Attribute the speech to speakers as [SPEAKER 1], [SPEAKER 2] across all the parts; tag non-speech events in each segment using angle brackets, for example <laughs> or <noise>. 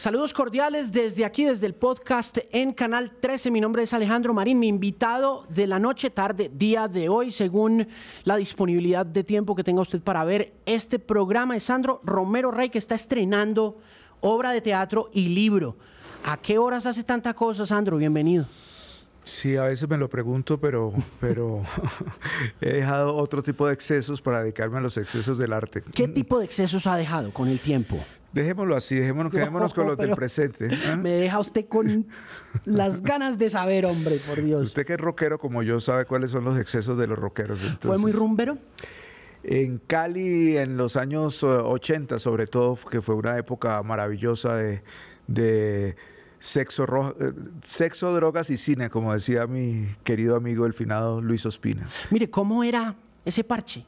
[SPEAKER 1] Saludos cordiales desde aquí, desde el podcast en Canal 13. Mi nombre es Alejandro Marín, mi invitado de la noche, tarde, día de hoy, según la disponibilidad de tiempo que tenga usted para ver este programa, es Sandro Romero Rey, que está estrenando obra de teatro y libro. ¿A qué horas hace tanta cosa, Sandro? Bienvenido.
[SPEAKER 2] Sí, a veces me lo pregunto, pero, pero <laughs> he dejado otro tipo de excesos para dedicarme a los excesos del arte. ¿Qué tipo de excesos ha dejado con el tiempo? Dejémoslo así, dejémonos, quedémonos con los del presente. ¿ah? Me deja usted con las ganas de saber, hombre, por Dios. Usted que es rockero como yo sabe cuáles son los excesos de los rockeros. ¿Fue muy rumbero? En Cali, en los años 80, eh, sobre todo, que fue una época maravillosa de, sexo, eh, sexo, drogas y cine, como decía mi querido amigo el finado Luis Ospina.
[SPEAKER 1] Mire, ¿cómo era ese parche?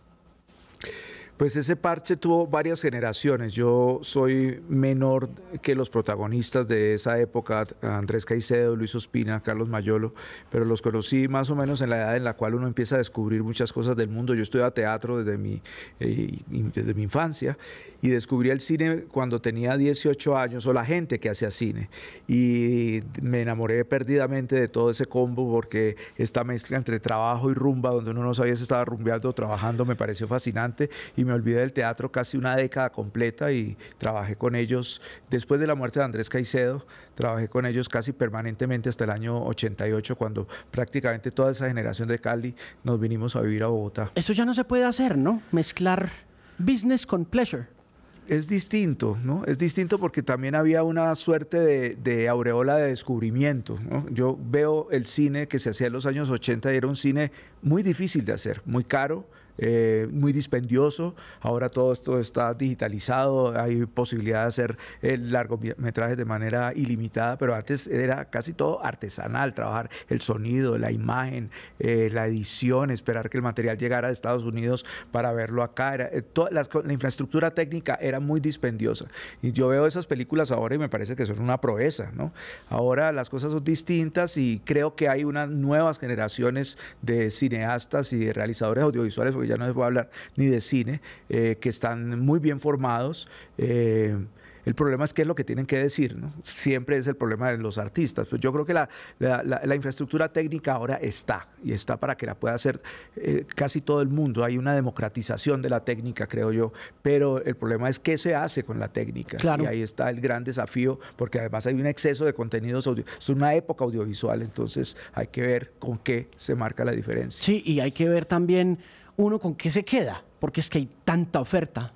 [SPEAKER 2] Pues ese parche tuvo varias generaciones. Yo soy menor que los protagonistas de esa época, Andrés Caicedo, Luis Ospina, Carlos Mayolo, pero los conocí más o menos en la edad en la cual uno empieza a descubrir muchas cosas del mundo. Yo a teatro desde mi, eh, desde mi infancia y descubrí el cine cuando tenía 18 años, o la gente que hacía cine. Y me enamoré perdidamente de todo ese combo porque esta mezcla entre trabajo y rumba, donde uno no sabía si estaba rumbeando o trabajando, me pareció fascinante y me olvidé del teatro casi una década completa y trabajé con ellos, después de la muerte de Andrés Caicedo, trabajé con ellos casi permanentemente hasta el año 88, cuando prácticamente toda esa generación de Cali nos vinimos a vivir a Bogotá.
[SPEAKER 1] Eso ya no se puede hacer, ¿no? Mezclar business con
[SPEAKER 2] pleasure es distinto, ¿no? Es distinto porque también había una suerte de, aureola de descubrimiento, Yo veo el cine que se hacía en los años 80 y era un cine muy difícil de hacer, muy caro, eh, muy dispendioso. Ahora todo esto está digitalizado, hay posibilidad de hacer eh, largometrajes de manera ilimitada, pero antes era casi todo artesanal, trabajar el sonido, la imagen, eh, la edición, esperar que el material llegara a Estados Unidos para verlo acá. la, infraestructura técnica era muy dispendiosa. Y yo veo esas películas ahora y me parece que son una proeza. ¿no? Ahora las cosas son distintas y creo que hay unas nuevas generaciones de cineastas y de realizadores audiovisuales ya no les voy a hablar ni de cine, eh, que están muy bien formados. Eh, el problema es qué es lo que tienen que decir, ¿no? Siempre es el problema de los artistas. Pues yo creo que la, infraestructura técnica ahora está y está para que la pueda hacer eh, casi todo el mundo. Hay una democratización de la técnica, creo yo, pero el problema es qué se hace con la técnica. Claro. Y ahí está el gran desafío, porque además hay un exceso de contenidos audio. Es una época audiovisual, entonces hay que ver con qué se marca la diferencia. Sí, y hay que ver también uno con qué se queda, porque es que hay tanta oferta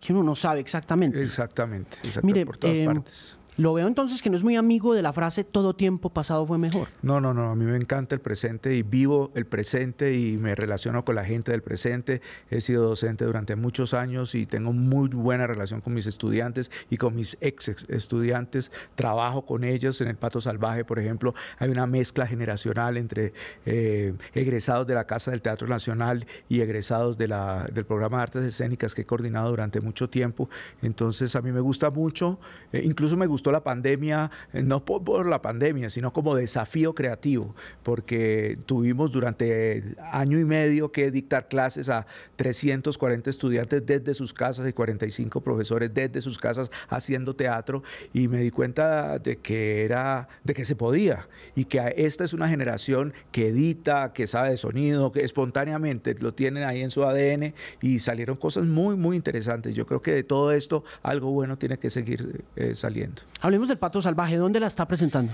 [SPEAKER 2] que uno no sabe exactamente. Exactamente, exactamente Mire, por todas em, partes.
[SPEAKER 1] Lo veo entonces que no es muy amigo de la frase todo tiempo pasado fue mejor.
[SPEAKER 2] No, no, no, a mí me encanta el presente y vivo el presente y me relaciono con la gente del presente. He sido docente durante muchos años y tengo muy buena relación con mis estudiantes y con mis ex estudiantes. Trabajo con ellos en el Pato Salvaje, por ejemplo. Hay una mezcla generacional entre eh, egresados de la Casa del Teatro Nacional y egresados de la, del programa de artes escénicas que he coordinado durante mucho tiempo. Entonces a mí me gusta mucho, eh, incluso me gustó la pandemia, eh, no por, la pandemia, sino como desafío creativo, porque tuvimos durante año y medio que dictar clases a 340 estudiantes desde sus casas y 45 profesores desde sus casas haciendo teatro y me di cuenta de que era de que se podía y que esta es una generación que edita, que sabe de sonido, que espontáneamente lo tienen ahí en su ADN y salieron cosas muy muy interesantes. Yo creo que de todo esto algo bueno tiene que seguir eh, saliendo. Hablemos del pato salvaje. ¿Dónde la está presentando?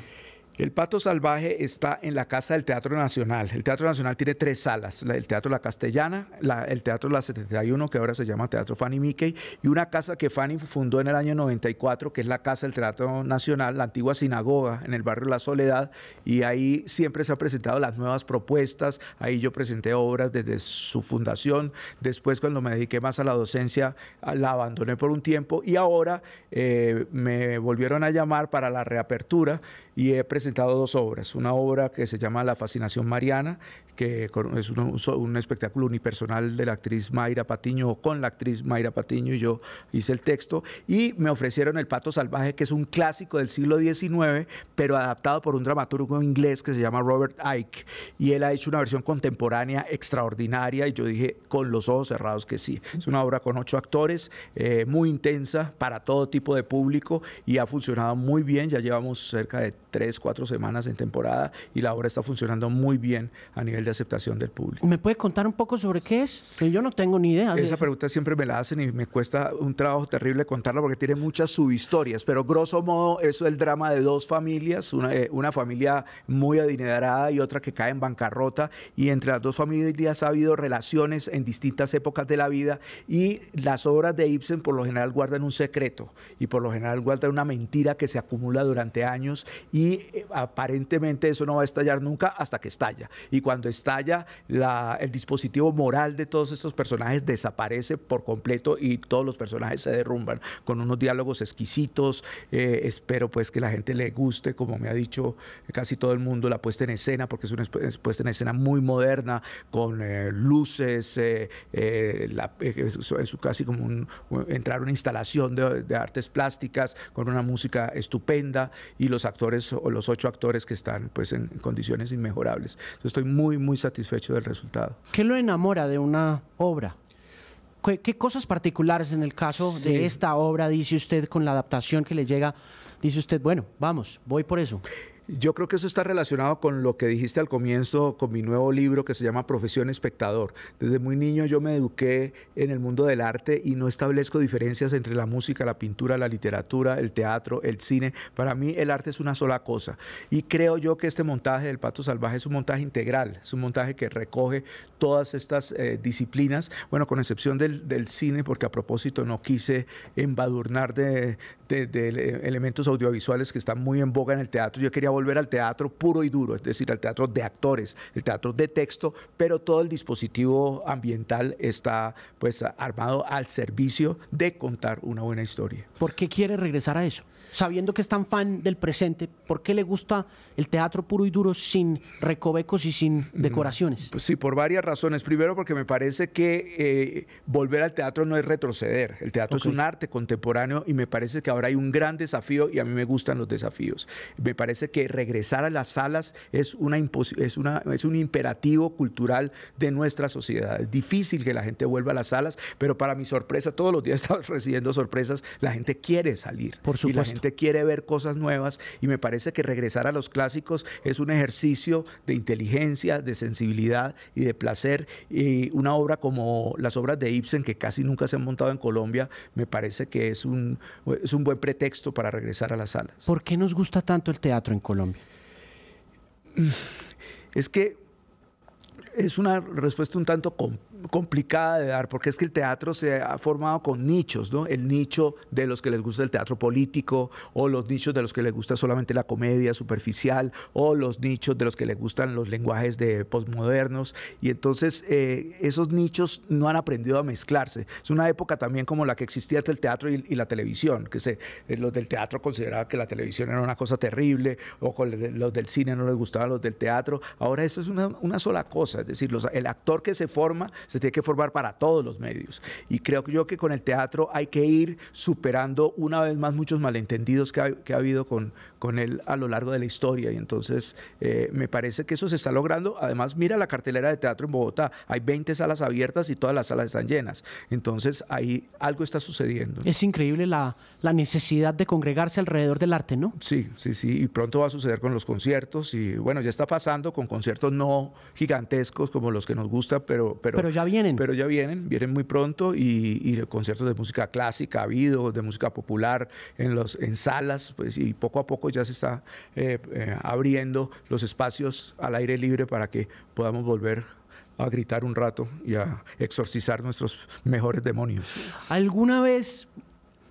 [SPEAKER 2] El Pato Salvaje está en la Casa del Teatro Nacional. El Teatro Nacional tiene tres salas, el Teatro La Castellana, el Teatro La 71, que ahora se llama Teatro Fanny Mickey, y una casa que Fanny fundó en el año 94, que es la Casa del Teatro Nacional, la antigua sinagoga en el barrio La Soledad, y ahí siempre se han presentado las nuevas propuestas, ahí yo presenté obras desde su fundación, después cuando me dediqué más a la docencia, la abandoné por un tiempo, y ahora eh, me volvieron a llamar para la reapertura y he presentado presentado dos obras. Una obra que se llama La Fascinación Mariana, que es un, espectáculo unipersonal de la actriz Mayra Patiño, o con la actriz Mayra Patiño, y yo hice el texto. Y me ofrecieron El Pato Salvaje, que es un clásico del siglo XIX, pero adaptado por un dramaturgo inglés que se llama Robert Icke. Y él ha hecho una versión contemporánea extraordinaria, y yo dije, con los ojos cerrados que sí. Es una obra con ocho actores, eh, muy intensa, para todo tipo de público, y ha funcionado muy bien. Ya llevamos cerca de tres, cuatro semanas en temporada y la obra está funcionando muy bien a nivel de aceptación del público.
[SPEAKER 1] ¿Me puede contar un poco sobre qué es? Que yo no tengo ni idea. Esa pregunta
[SPEAKER 2] siempre me la hacen y me cuesta un trabajo terrible contarla porque tiene muchas subhistorias, pero grosso modo eso es el drama de dos familias, una, eh, una familia muy adinerada y otra que cae en bancarrota y entre las dos familias ha habido relaciones en distintas épocas de la vida y las obras de Ibsen por lo general guardan un secreto y por lo general guardan una mentira que se acumula durante años y eh, aparentemente eso no va a estallar nunca hasta que estalla. Y cuando estalla, el dispositivo moral de todos estos personajes desaparece por completo y todos los personajes se derrumban con unos diálogos exquisitos. Eh, espero pues que la gente le guste, como me ha dicho casi todo el mundo, la puesta en escena, porque es una puesta en escena muy moderna, con eh, luces, eh, es, casi como entrar una instalación de, de artes plásticas, con una música estupenda y los actores o los actores que están pues, en condiciones inmejorables. estoy muy, muy satisfecho del resultado.
[SPEAKER 1] ¿Qué lo enamora de una obra? ¿Qué, cosas particulares en el caso de esta obra, dice usted, con la adaptación que le llega? Dice usted, bueno, vamos, voy
[SPEAKER 2] por eso. Yo creo que eso está relacionado con lo que dijiste al comienzo, con mi nuevo libro que se llama Profesión Espectador. Desde muy niño yo me eduqué en el mundo del arte y no establezco diferencias entre la música, la pintura, la literatura, el teatro, el cine. Para mí el arte es una sola cosa. Y creo yo que este montaje del Pato Salvaje es un montaje integral, es un montaje que recoge todas estas eh, disciplinas, bueno, con excepción del, cine, porque a propósito no quise embadurnar de, de elementos audiovisuales que están muy en boga en el teatro. Yo quería volver al teatro puro y duro, es decir, al teatro de actores, el teatro de texto, pero todo el dispositivo ambiental está pues armado al servicio de contar una buena historia. ¿Por
[SPEAKER 1] qué quiere regresar a eso? sabiendo que es tan fan del presente, ¿por qué le gusta el teatro puro y duro sin recovecos y sin decoraciones?
[SPEAKER 2] Pues sí, por varias razones. Primero, porque me parece que eh, volver al teatro no es retroceder. El teatro es un arte contemporáneo y me parece que ahora hay un gran desafío y a mí me gustan los desafíos. Me parece que regresar a las salas es, una es, una, es un imperativo cultural de nuestra sociedad. Es difícil que la gente vuelva a las salas, pero para mi sorpresa, todos los días <laughs> estamos recibiendo sorpresas, la gente quiere salir. Por supuesto quiere ver cosas nuevas y me parece que regresar a los clásicos es un ejercicio de inteligencia, de sensibilidad y de placer. Y una obra como las obras de Ibsen, que casi nunca se han montado en Colombia, me parece que es un, es un buen pretexto para regresar a las salas. ¿Por qué nos gusta tanto el teatro en Colombia? Es que es una respuesta un tanto compleja complicada de dar, porque es que el teatro se ha formado con nichos, ¿no? El nicho de los que les gusta el teatro político, o los nichos de los que les gusta solamente la comedia superficial, o los nichos de los que les gustan los lenguajes de posmodernos. Y entonces eh, esos nichos no han aprendido a mezclarse. Es una época también como la que existía entre el teatro y, la televisión, que se, eh, los del teatro consideraban que la televisión era una cosa terrible, o los del cine no les gustaban los del teatro. Ahora eso es una, sola cosa, es decir, el actor que se forma se tiene que formar para todos los medios. Y creo yo que con el teatro hay que ir superando una vez más muchos malentendidos que ha, que ha habido con, con él a lo largo de la historia. Y entonces eh, me parece que eso se está logrando. Además, mira la cartelera de teatro en Bogotá. Hay 20 salas abiertas y todas las salas están llenas. Entonces ahí algo está sucediendo. Es
[SPEAKER 1] increíble la,
[SPEAKER 2] la necesidad de congregarse alrededor del arte, ¿no? Sí, sí, sí. Y pronto va a suceder con los conciertos. Y bueno, ya está pasando con conciertos no gigantescos como los que nos gusta, pero... Pero, pero ya vienen. Pero ya vienen, vienen muy pronto. Y, y conciertos de música clásica ha habido, de música popular en, los, en salas. Pues, y poco a poco ya se está eh, eh, abriendo los espacios al aire libre para que podamos volver a gritar un rato y a exorcizar nuestros mejores demonios.
[SPEAKER 1] ¿Alguna vez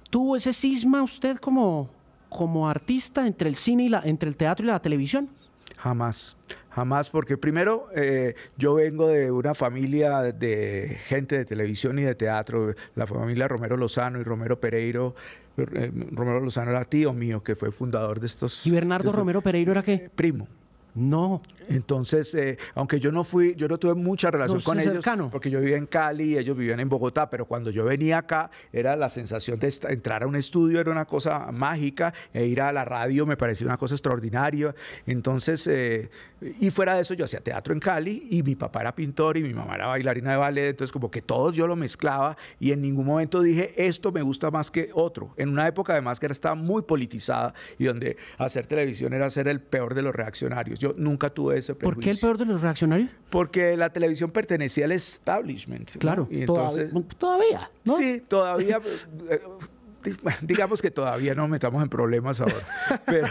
[SPEAKER 1] tuvo ese cisma usted como, como artista entre el cine y la, entre el teatro y la televisión?
[SPEAKER 2] Jamás, jamás, porque primero eh, yo vengo de una familia de gente de televisión y de teatro, la familia Romero Lozano y Romero Pereiro, eh, Romero Lozano era tío mío, que fue fundador de estos. ¿Y Bernardo Romero Pereiro era qué? Primo. No. Entonces, eh, aunque yo no fui, yo no tuve mucha relación con ellos, porque yo vivía en Cali y ellos vivían en Bogotá, pero cuando yo venía acá era la sensación de entrar a un estudio, era una cosa mágica, e ir a la radio me parecía una cosa extraordinaria. Entonces, eh, y fuera de eso yo hacía teatro en Cali y mi papá era pintor y mi mamá era bailarina de ballet, entonces como que todos yo lo mezclaba y en ningún momento dije, esto me gusta más que otro. En una época además que era, estaba muy politizada y donde hacer televisión era ser el peor de los reaccionarios. Yo nunca tuve ese prejuicio. ¿Por qué el
[SPEAKER 1] peor de los reaccionarios?
[SPEAKER 2] Porque la televisión pertenecía al establishment. Claro, entonces, todavía. Sí, todavía <laughs> eh, <laughs> digamos que todavía no metamos en problemas ahora, <laughs> pero,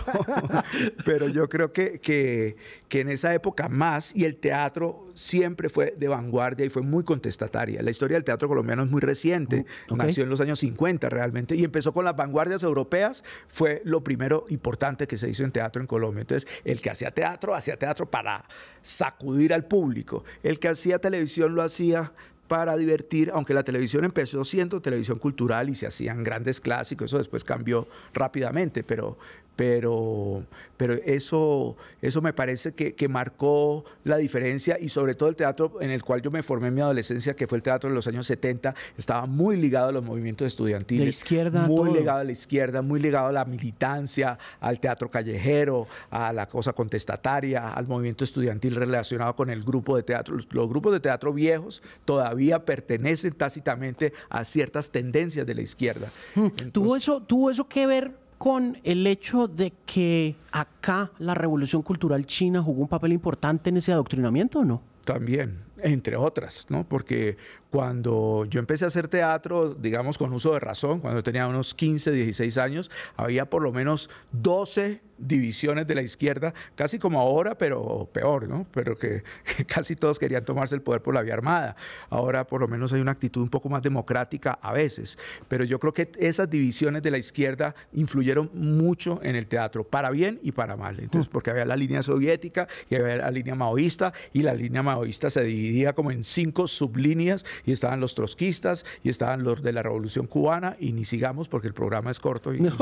[SPEAKER 2] <laughs> pero yo creo que, que, que, en esa época más, y el teatro siempre fue de vanguardia y fue muy contestataria. La historia del teatro colombiano es muy reciente, nació en los años 50 realmente, y empezó con las vanguardias europeas, fue lo primero importante que se hizo en teatro en Colombia. Entonces, el que hacía teatro, hacía teatro para sacudir al público, el que hacía televisión lo hacía para divertir, aunque la televisión empezó siendo televisión cultural y se hacían grandes clásicos, eso después cambió rápidamente, pero, pero, pero eso, eso me parece que, marcó la diferencia y sobre todo el teatro en el cual yo me formé en mi adolescencia, que fue el teatro de los años 70, estaba muy ligado a los movimientos estudiantiles. La izquierda. Muy ligado a la izquierda, muy ligado a la militancia, al teatro callejero, a la cosa contestataria, al movimiento estudiantil relacionado con el grupo de teatro. Los, grupos de teatro viejos todavía pertenecen tácitamente a ciertas tendencias de la izquierda.
[SPEAKER 1] Hmm. ¿Tuvo, eso, ¿Tuvo eso que ver con el hecho de que acá la revolución cultural china jugó un papel importante en ese adoctrinamiento o no?
[SPEAKER 2] También, entre otras, ¿no? Porque cuando yo empecé a hacer teatro, digamos con uso de razón, cuando tenía unos 15, 16 años, había por lo menos 12 divisiones de la izquierda, casi como ahora, pero peor, ¿no? Pero que, casi todos querían tomarse el poder por la vía armada. Ahora por lo menos hay una actitud un poco más democrática a veces, pero yo creo que esas divisiones de la izquierda influyeron mucho en el teatro, para bien y para mal. Entonces, mm. porque había la línea soviética y había la línea maoísta, y la línea maoísta se dividía como en cinco sublíneas, y estaban los trotskistas, y estaban los de la Revolución Cubana, y ni sigamos porque el programa es corto y no,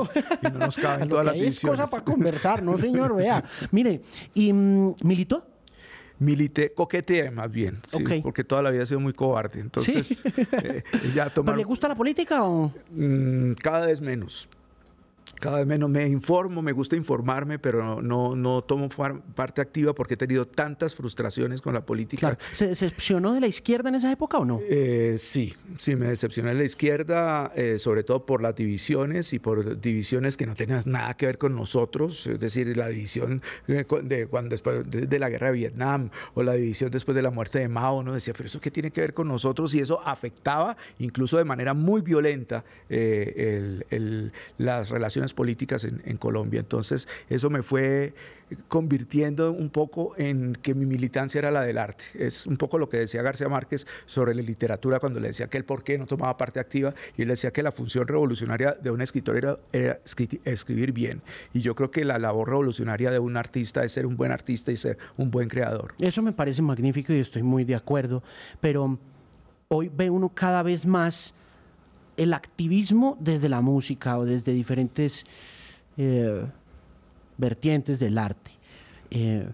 [SPEAKER 2] nos cabe <laughs> todas las divisiones no señor, vea.
[SPEAKER 1] Mire, ¿y mm, militó?
[SPEAKER 2] milité, coqueteé más bien, porque toda la vida he sido muy cobarde. Entonces, eh, <laughs> le
[SPEAKER 1] gusta la política o...?
[SPEAKER 2] Mm, cada vez menos. Cada vez menos me informo, me gusta informarme, pero no, no, tomo parte activa porque he tenido tantas frustraciones con la política. ¿Se decepcionó de la izquierda en esa época o no? Eh, sí, sí, me decepcioné de la izquierda, eh, sobre todo por las divisiones y por divisiones que no tenían nada que ver con nosotros, es decir, la división eh, de, cuando después de, la guerra de Vietnam o la división después de la muerte de Mao, no decía, pero eso qué tiene que ver con nosotros y eso afectaba incluso de manera muy violenta las relaciones políticas en, Colombia. Entonces eso me fue eh, convirtiendo un poco en que mi militancia era la del arte. Es un poco lo que decía García Márquez sobre la literatura cuando le decía que el por qué no tomaba parte activa y él decía que la función revolucionaria de un escritor era escribir bien. Y yo creo que la labor revolucionaria de un artista es ser un buen artista y ser un buen creador. Eso me parece magnífico y estoy muy de
[SPEAKER 1] acuerdo, pero hoy ve uno cada vez más el activismo desde la música o desde diferentes eh, vertientes
[SPEAKER 2] del arte eh,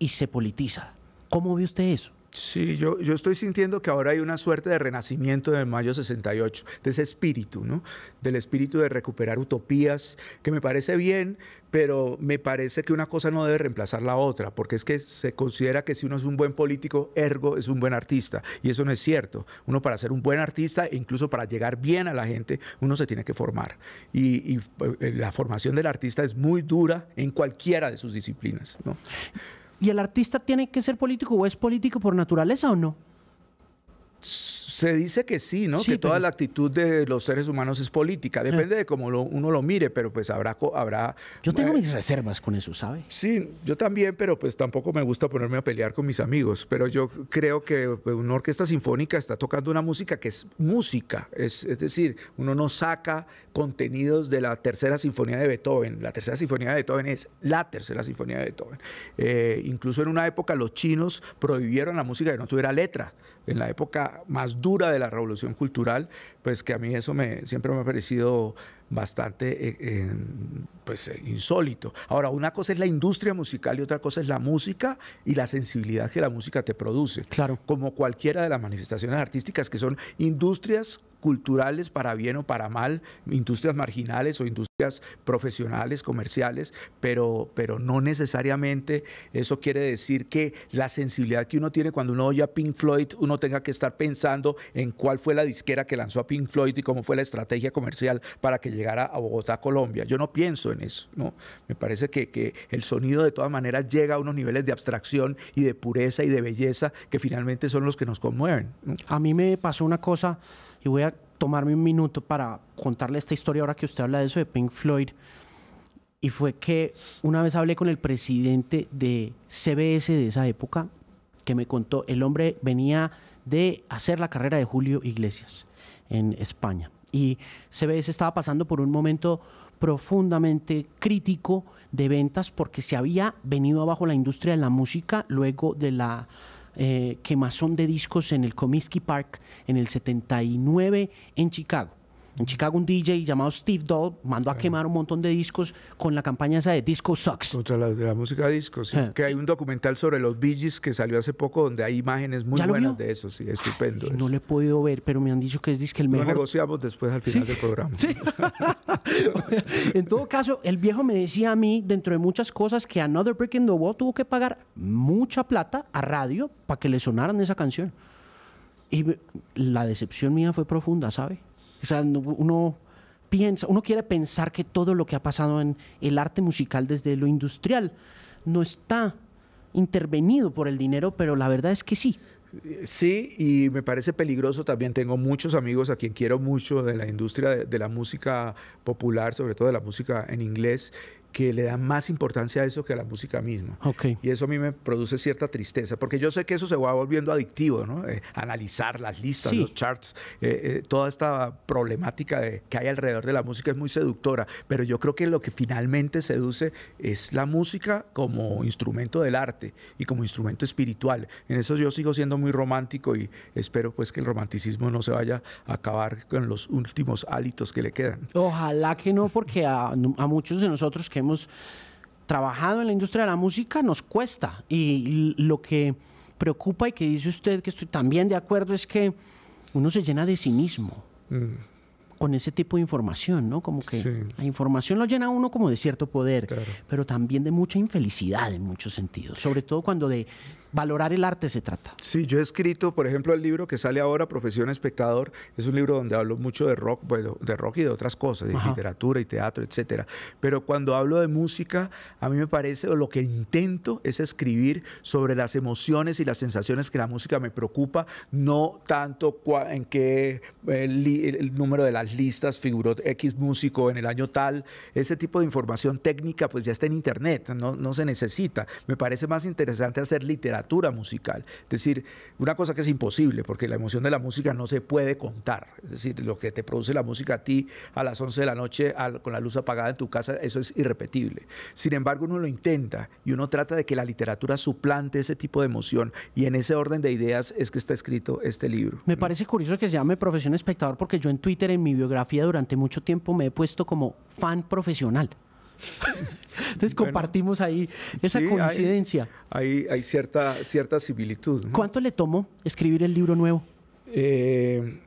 [SPEAKER 2] y se politiza. ¿Cómo ve usted eso? Sí, yo, yo estoy sintiendo que ahora hay una suerte de renacimiento de mayo 68, de ese espíritu, ¿no? Del espíritu de recuperar utopías, que me parece bien, pero me parece que una cosa no debe reemplazar la otra, porque es que se considera que si uno es un buen político, ergo es un buen artista, y eso no es cierto. Uno para ser un buen artista, e incluso para llegar bien a la gente, uno se tiene que formar. Y, y eh, la formación del artista es muy dura en cualquiera de sus disciplinas. ¿no?
[SPEAKER 1] ¿Y el artista tiene que ser político o es político por naturaleza o no?
[SPEAKER 2] Se dice que sí, ¿no? que toda la actitud de los seres humanos es política. Depende de cómo uno lo mire, pero pues habrá... habrá yo tengo mis reservas con eso, ¿sabe? Sí, yo también, pero pues tampoco me gusta ponerme a pelear con mis amigos. Pero yo creo que pues, una orquesta sinfónica está tocando una música que es música. Es, decir, uno no saca contenidos de la Tercera Sinfonía de Beethoven. La Tercera Sinfonía de Beethoven es la Tercera Sinfonía de Beethoven. Eh, incluso en una época los chinos prohibieron la música que no tuviera letra en la época más dura de la revolución cultural, pues que a mí eso me, siempre me ha parecido bastante eh, pues, eh, insólito. Ahora, una cosa es la industria musical y otra cosa es la música y la sensibilidad que la música te produce. Claro. Como cualquiera de las manifestaciones artísticas que son industrias culturales para bien o para mal, industrias marginales o industrias profesionales, comerciales, pero, pero no necesariamente eso quiere decir que la sensibilidad que uno tiene cuando uno oye a Pink Floyd, uno tenga que estar pensando en cuál fue la disquera que lanzó a Pink Floyd y cómo fue la estrategia comercial para que llegara a Bogotá, Colombia. Yo no pienso en eso, ¿no? Me parece que, el sonido de todas maneras llega a unos niveles de abstracción y de pureza y de belleza que finalmente son los que nos conmueven. A mí me
[SPEAKER 1] pasó una cosa
[SPEAKER 2] y voy a tomarme un minuto para
[SPEAKER 1] contarle esta historia ahora que usted habla de eso de Pink Floyd. Y fue que una vez hablé con el presidente de CBS de esa época, que me contó, el hombre venía de hacer la carrera de Julio Iglesias en España. Y CBS estaba pasando por un momento profundamente crítico de ventas porque se había venido abajo la industria de la música luego de la eh, quemazón de discos en el Comiskey Park en el 79 en Chicago. En Chicago un DJ llamado Steve Dahl mandó a quemar un montón de discos con la campaña esa de Disco Sucks. Contra la,
[SPEAKER 2] música disco, sí. Que hay un documental sobre los Bee Gees que salió hace poco donde hay imágenes muy buenas de eso, sí, estupendo. no le
[SPEAKER 1] he podido ver, pero me han dicho que es disque el mejor. Lo negociamos
[SPEAKER 2] después al final del programa.
[SPEAKER 1] <laughs> en todo caso, el viejo me decía a mí, dentro de muchas cosas, que Another Breaking the Wall tuvo que pagar mucha plata a radio para que le sonaran esa canción. Y la decepción mía fue profunda, ¿sabe? O sea, uno piensa, uno quiere pensar que todo lo que ha pasado en el arte musical desde lo industrial no está intervenido por el dinero, pero la verdad es que sí.
[SPEAKER 2] Sí, y me parece peligroso también. Tengo muchos amigos a quien quiero mucho de la industria de, de, la música popular, sobre todo de la música en inglés, que le dan más importancia a eso que a la música misma. Y eso a mí me produce cierta tristeza, porque yo sé que eso se va volviendo adictivo, ¿no? Eh, analizar las listas, los charts, eh, eh, toda esta problemática que hay alrededor de la música es muy seductora, pero yo creo que lo que finalmente seduce es la música como instrumento del arte y como instrumento espiritual. En eso yo sigo siendo muy romántico y espero pues que el romanticismo no se vaya a acabar con los últimos hálitos que le quedan.
[SPEAKER 1] Ojalá que no, porque a, a muchos de nosotros que hemos trabajado en la industria de la música nos cuesta. Y lo que preocupa y que dice usted, que estoy también de acuerdo, es que uno se llena de sí mismo
[SPEAKER 2] mm.
[SPEAKER 1] con ese tipo de información, ¿no? Como que la información lo llena uno como de cierto poder, pero también de mucha
[SPEAKER 2] infelicidad en muchos sentidos, sobre todo cuando de, valorar el arte se trata. Sí, yo he escrito, por ejemplo, el libro que sale ahora, Profesión Espectador, es un libro donde hablo mucho de rock, bueno, de rock y de otras cosas, de literatura y teatro, etcétera. Pero cuando hablo de música, a mí me parece, o lo que intento es escribir sobre las emociones y las sensaciones que la música me preocupa, no tanto en qué eh, el, número de las listas figuró X músico en el año tal, ese tipo de información técnica pues ya está en internet, no, no se necesita. Me parece más interesante hacer literatura literatura musical. Es decir, una cosa que es imposible, porque la emoción de la música no se puede contar. Es decir, lo que te produce la música a ti a las 11 de la noche con la luz apagada en tu casa, eso es irrepetible. Sin embargo, uno lo intenta y uno trata de que la literatura suplante ese tipo de emoción y en ese orden de ideas es que está escrito este libro.
[SPEAKER 1] Me mm. parece curioso que se llame Profesión Espectador porque yo en Twitter, en mi biografía, durante mucho tiempo me he puesto como fan profesional. Entonces compartimos ahí
[SPEAKER 2] esa coincidencia. Hay, cierta, cierta similitud.
[SPEAKER 1] ¿Cuánto le tomó escribir el libro nuevo?
[SPEAKER 2] Eh,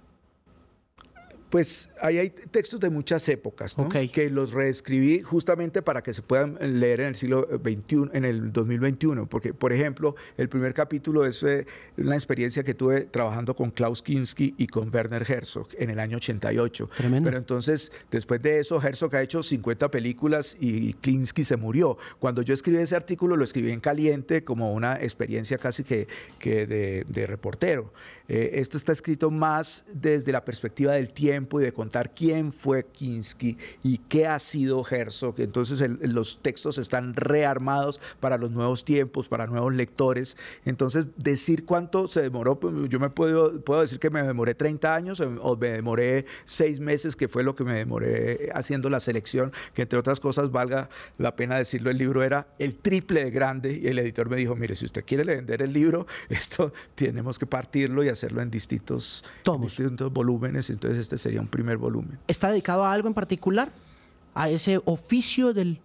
[SPEAKER 2] pues ahí hay textos de muchas épocas, que los reescribí justamente para que se puedan leer en el siglo XXI, en el 2021, porque, por ejemplo, el primer capítulo es eh, una experiencia que tuve trabajando con Klaus Kinski y con Werner Herzog en el año 88. Pero entonces, después de eso, Herzog ha hecho 50 películas y Kinski se murió. Cuando yo escribí ese artículo, lo escribí en caliente como una experiencia casi que, de reportero. Eh, esto está escrito más desde la perspectiva del tiempo y de contar quién fue Kinsky y qué ha sido Herzog. Entonces los textos están rearmados para los nuevos tiempos, para nuevos lectores. Entonces decir cuánto se demoró, pues, yo me puedo, puedo decir que me demoré 30 años eh, o me demoré 6 meses, que fue lo que me demoré haciendo la selección, que entre otras cosas valga la pena decirlo, el libro era el triple de grande y el editor me dijo, mire, si usted quiere vender el libro, <laughs> esto tenemos que partirlo y hacer hacerlo en distintos, distintos volúmenes, entonces este sería un primer volumen. ¿Está dedicado a algo en particular? ¿A ese oficio del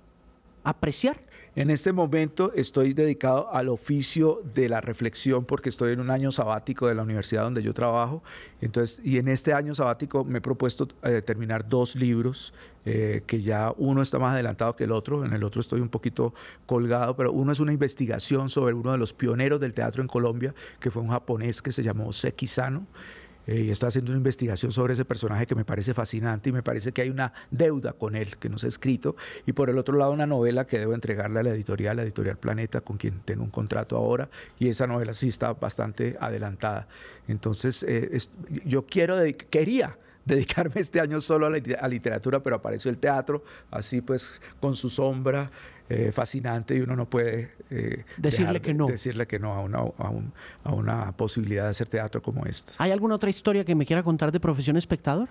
[SPEAKER 2] apreciar? En este momento estoy dedicado al oficio de la reflexión porque estoy en un año sabático de la universidad donde yo trabajo. Entonces, y en este año sabático me he propuesto eh, terminar dos libros, eh, que ya uno está más adelantado que el otro, en el otro estoy un poquito colgado, pero uno es una investigación sobre uno de los pioneros del teatro en Colombia, que fue un japonés que se llamó Seki Sano. Eh, y estoy haciendo una investigación sobre ese personaje que me parece fascinante y me parece que hay una deuda con él que no se ha escrito, y por el otro lado una novela que debo entregarle a la editorial, la editorial Planeta, con quien tengo un contrato ahora, y esa novela sí está bastante adelantada. Entonces, eh, yo quiero, quería dedicarme este año solo a, la, literatura, pero apareció el teatro, así pues con su sombra eh, fascinante y uno no puede eh, decirle, que no. decirle que no a una, a, una posibilidad de hacer teatro como esta. ¿Hay alguna otra historia que me quiera contar de profesión espectador?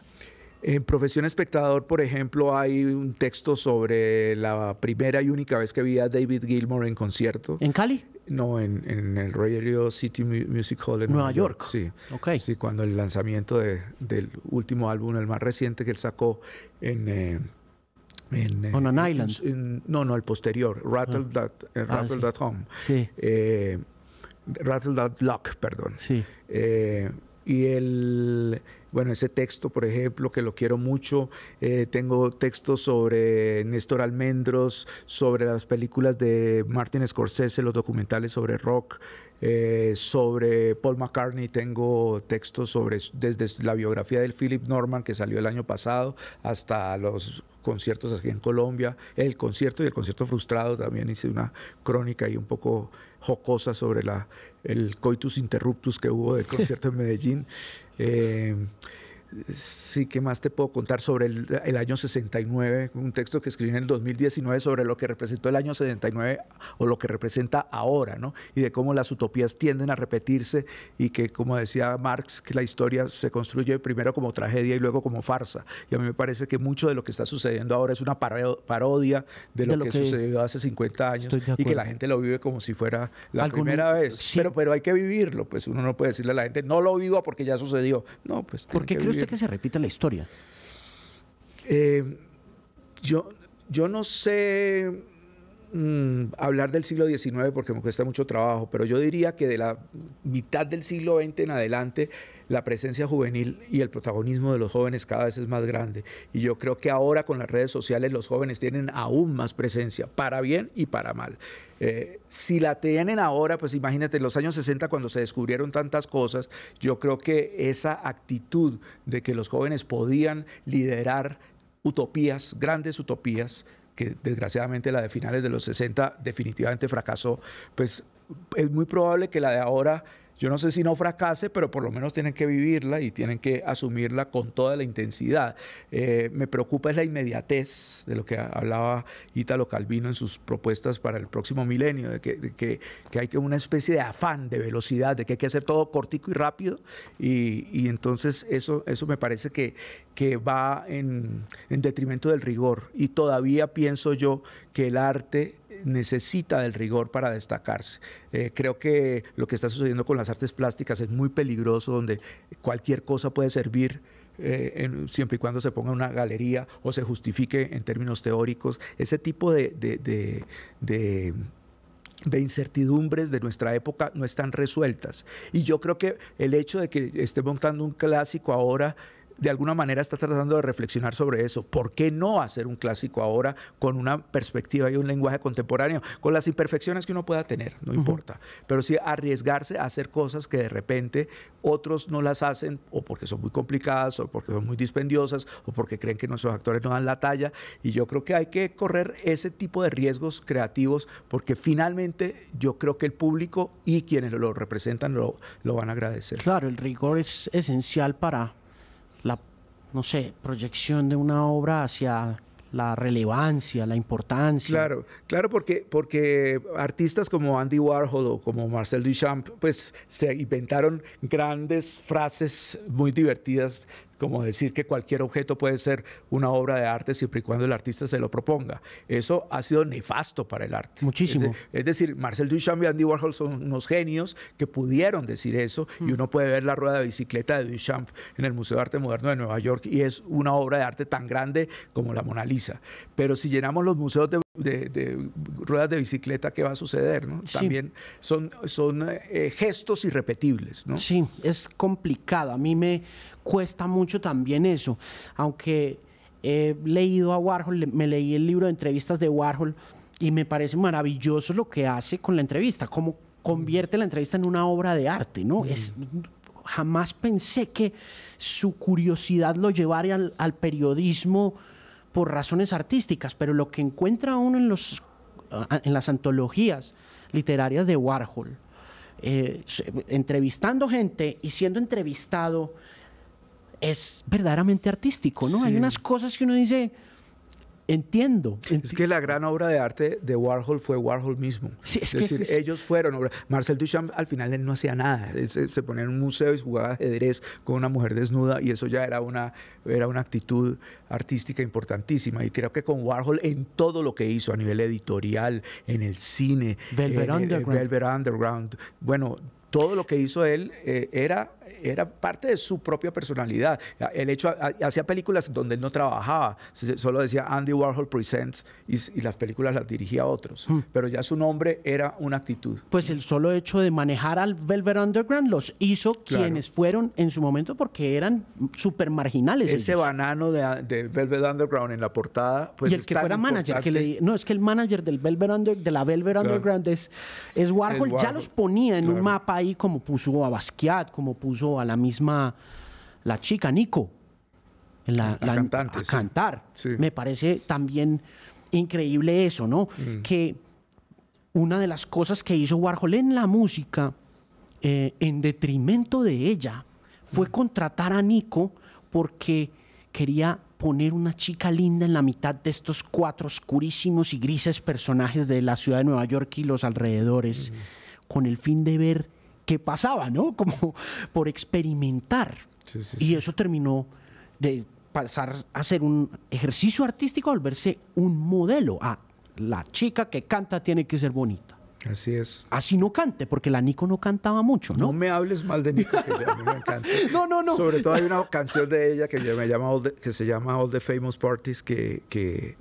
[SPEAKER 2] En Profesión Espectador, por ejemplo, hay un texto sobre la primera y única vez que vi a David Gilmour en concierto. ¿En Cali? No, en, en el Royal City Music Hall en Nueva, York. Sí. Okay. Sí, cuando el lanzamiento del último álbum, el más reciente que él sacó en, eh, en, On eh, an no, no, el posterior, ah. Rattle, that, eh, ah, Home. Eh, rattle That Lock, perdón. Sí. y el, bueno, ese texto, por ejemplo, que lo quiero mucho, tengo textos sobre Néstor Almendros, sobre las películas de Martin Scorsese, los documentales sobre rock, sobre Paul McCartney, tengo textos sobre, desde la biografía del Philip Norman que salió el año pasado hasta los conciertos aquí en Colombia, el concierto y el concierto frustrado también hice una crónica y un poco jocosa sobre la, el coitus interruptus que hubo del concierto en Medellín. <laughs> Eh, Sí, ¿qué más te puedo contar sobre el, año 69? Un texto que escribí en el 2019 sobre lo que representó el año 79, o lo que representa ahora, ¿no? Y de cómo las utopías tienden a repetirse y que, como decía Marx, que la historia se construye primero como tragedia y luego como farsa. Y a mí me parece que mucho de lo que está sucediendo ahora es una parodia de lo, que, sucedió hace 50 años y que la gente lo vive como si fuera la primera vez. Pero, pero hay que vivirlo, pues uno no puede decirle a la gente, no lo vivo porque ya sucedió. No, pues... ¿Por usted que se repita la historia? Eh, yo, yo no sé mm, hablar del siglo XIX porque me cuesta mucho trabajo, pero yo diría que de la mitad del siglo XX en adelante la presencia juvenil y el protagonismo de los jóvenes cada vez es más grande. Y yo creo que ahora con las redes sociales los jóvenes tienen aún más presencia, para bien y para mal. Eh, si la tienen ahora, pues imagínate, en los años 60 cuando se descubrieron tantas cosas, yo creo que esa actitud de que los jóvenes podían liderar utopías, grandes utopías, que desgraciadamente la de finales de los 60 definitivamente fracasó, pues es muy probable que la de ahora yo no sé si no fracase, pero por lo menos tienen que vivirla y tienen que asumirla con toda la intensidad. Eh, me preocupa es la inmediatez de lo que hablaba Ítalo Calvino en sus propuestas para el próximo milenio, de que, hay que una especie de afán de velocidad, de que hay que hacer todo cortico y rápido, y, entonces eso, eso me parece que, que va en, en detrimento del rigor. Y todavía pienso yo que el arte necesita del rigor para destacarse. Eh, creo que lo que está sucediendo con las artes plásticas es muy peligroso, donde cualquier cosa puede servir. Eh, siempre y cuando se ponga una galería o se justifique en términos teóricos, ese tipo de, de, de, de de incertidumbres de nuestra época no están resueltas. Y yo creo que el hecho de que esté montando un clásico ahora de alguna manera está tratando de reflexionar sobre eso. ¿Por qué no hacer un clásico ahora con una perspectiva y un lenguaje contemporáneo? Con las imperfecciones que uno pueda tener, no importa. Pero sí arriesgarse a hacer cosas que de repente otros no las hacen o porque son muy complicadas o porque son muy dispendiosas o porque creen que nuestros actores no dan la talla. Y yo creo que hay que correr ese tipo de riesgos creativos porque finalmente yo creo que el público y quienes lo representan lo van a agradecer. Claro, el rigor es esencial para la, no sé, proyección de una obra hacia la relevancia, la importancia. Claro, claro, porque, porque artistas como Andy Warhol o como Marcel Duchamp, pues se inventaron grandes frases muy divertidas como decir que cualquier objeto puede ser una obra de arte siempre y cuando el artista se lo proponga. Eso ha sido nefasto para el arte. Muchísimo. Es, decir, Marcel Duchamp y Andy Warhol son unos genios que pudieron decir eso y uno puede ver la rueda de bicicleta de Duchamp en el Museo de Arte Moderno de Nueva York y es una obra de arte tan grande como la Mona Lisa. Pero si llenamos los museos de ruedas de bicicleta ¿qué va a suceder, También son, son eh, gestos irrepetibles, ¿no? Sí, es
[SPEAKER 1] complicado. A mí me, cuesta mucho también eso, aunque he leído a Warhol, me leí el libro de entrevistas de Warhol y me parece maravilloso lo que hace con la entrevista, cómo convierte la entrevista en una obra de arte, ¿no? Mm. jamás pensé que su curiosidad lo llevara al, periodismo por razones artísticas, pero lo que encuentra uno en, los, en las antologías literarias de Warhol, eh, entrevistando gente y siendo entrevistado, es verdaderamente artístico, ¿no? Hay unas cosas que uno dice,
[SPEAKER 2] entiendo. es que la gran obra de arte de Warhol fue Warhol mismo. Sí, es, decir, ellos fueron Marcel Duchamp al final no hacía nada. se, se, ponía en un museo y jugaba ajedrez con una mujer desnuda y eso ya era una, era una actitud artística importantísima. Y creo que con Warhol en todo lo que hizo a nivel editorial, en el cine, Velvet, en, eh, Underground. Velvet Underground. bueno, todo lo que hizo él eh, era, era parte de su propia personalidad. el hecho, hacía películas donde él no trabajaba, solo decía Andy Warhol Presents y, las películas las dirigía a otros, hmm. pero ya su nombre era una actitud.
[SPEAKER 1] Pues el solo hecho de manejar al Velvet Underground los hizo quienes fueron en su momento porque eran súper marginales. Ese
[SPEAKER 2] banano de, Velvet Underground en la portada, pues... Y el que fuera manager,
[SPEAKER 1] no, es que el manager del de la Velvet Underground es, es Warhol, ya los ponía en un mapa como puso a Basquiat, como puso a la misma, la chica Nico, la, a cantar. Me parece también increíble eso, ¿no? Mm. Que una de las cosas que hizo Warhol en la música, eh, en detrimento de ella, fue mm. contratar a Nico porque quería poner una chica linda en la mitad de estos cuatro oscurísimos y grises personajes de la ciudad de Nueva York y los alrededores, mm. con el fin de ver que pasaba, ¿no? <laughs> Como por experimentar. y eso terminó de pasar a ser un ejercicio artístico, al verse un modelo. A ah, la chica que canta tiene que ser bonita. Así es. Así no cante, porque la Nico no cantaba mucho, ¿no? No me hables mal de Nico, que a mí me encanta. <laughs> no, no, no. Sobre todo hay
[SPEAKER 2] una canción de ella que, me llama que se llama All the Famous Parties, que, que,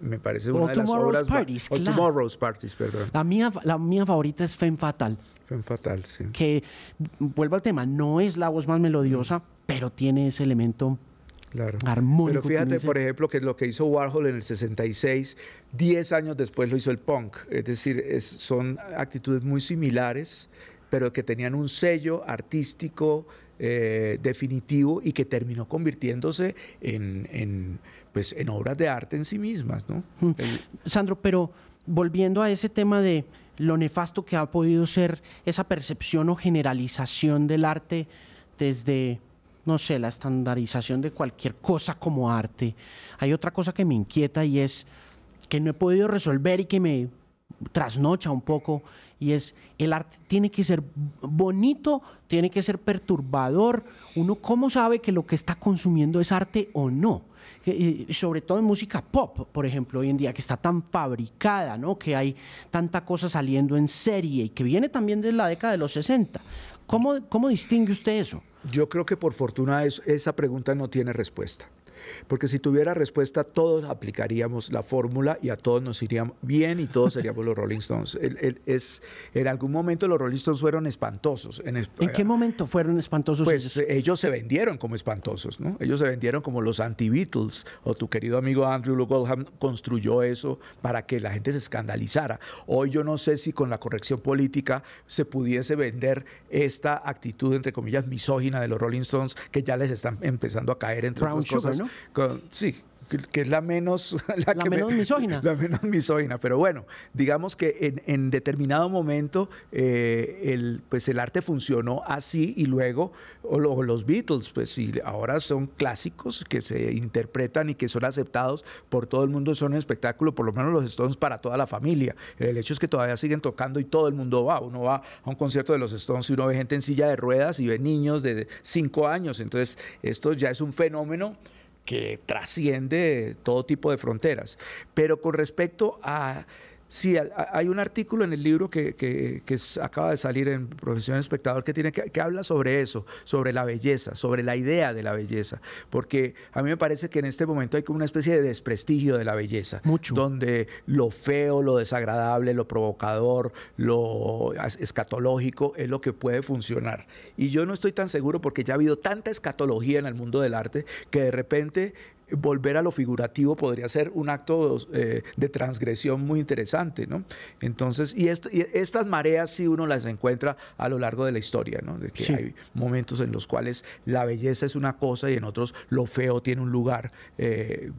[SPEAKER 2] me parece una de las obras... Parties, Tomorrow's Parties, perdón. La mía,
[SPEAKER 1] la mía favorita es Femme Fatal. Fue fatal, Que, vuelvo al tema, no es la voz más melodiosa, mm. pero tiene ese elemento claro. armónico. Pero fíjate, por
[SPEAKER 2] ejemplo, que lo que hizo Warhol en el 66, 10 años después lo hizo el punk. Es decir, es, son actitudes muy similares, pero que tenían un sello artístico eh, definitivo y que terminó convirtiéndose en, pues, en obras de arte en sí mismas. ¿no?
[SPEAKER 1] Mm. Sandro, pero volviendo a ese tema de lo nefasto que ha podido ser esa percepción o generalización del arte desde, no sé, la estandarización de cualquier cosa como arte. Hay otra cosa que me inquieta y es que no he podido resolver y que me trasnocha un poco y es el arte tiene que ser bonito, tiene que ser perturbador. Uno cómo sabe que lo que está consumiendo es arte o no. Eh, sobre todo en música pop, por ejemplo, hoy en día, que está tan fabricada, ¿no? que hay tanta cosa
[SPEAKER 2] saliendo en serie y que viene también de la década de los 60. ¿Cómo, distingue usted eso? Yo creo que por fortuna esa pregunta no tiene respuesta. Porque si tuviera respuesta, todos aplicaríamos la fórmula y a todos nos iríamos bien y todos seríamos los Rolling Stones. es, en algún momento los Rolling Stones fueron espantosos. ¿En, qué
[SPEAKER 1] momento fueron espantosos?
[SPEAKER 2] Pues ellos? se vendieron como espantosos, ¿no? Ellos se vendieron como los anti-Beatles. O tu querido amigo Andrew Goldham construyó eso para que la gente se escandalizara. Hoy yo no sé si con la corrección política se pudiese vender esta actitud, entre comillas, misógina de los Rolling Stones, que ya les están empezando a caer entre otras cosas. ¿no? sí, que es la menos... <laughs> La, menos misógina. <laughs> La menos misógina, pero bueno, digamos que en, determinado momento eh, el, pues el arte funcionó así y luego o, los Beatles, pues y ahora son clásicos que se interpretan y que son aceptados por todo el mundo, son un espectáculo, por lo menos los Stones para toda la familia. El hecho es que todavía siguen tocando y todo el mundo va, uno va a un concierto de los Stones y uno ve gente en silla de ruedas y ve niños de 5 años, entonces esto ya es un fenómeno que trasciende todo tipo de fronteras. Pero con respecto a Sí, hay un artículo en el libro que, que, acaba de salir en Profesión Espectador que, tiene, que, que, habla sobre eso, sobre la belleza, sobre la idea de la belleza, porque a mí me parece que en este momento hay como una especie de desprestigio de la belleza, Mucho. donde lo feo, lo desagradable, lo provocador, lo escatológico es lo que puede funcionar. Y yo no estoy tan seguro porque ya ha habido tanta escatología en el mundo del arte que de repente volver a lo figurativo podría ser un acto eh, de transgresión muy interesante, ¿no? Entonces, y, estas mareas sí uno las encuentra a lo largo de la historia, ¿no? De que hay momentos en los cuales la belleza es una cosa y en otros lo feo tiene un lugar eh,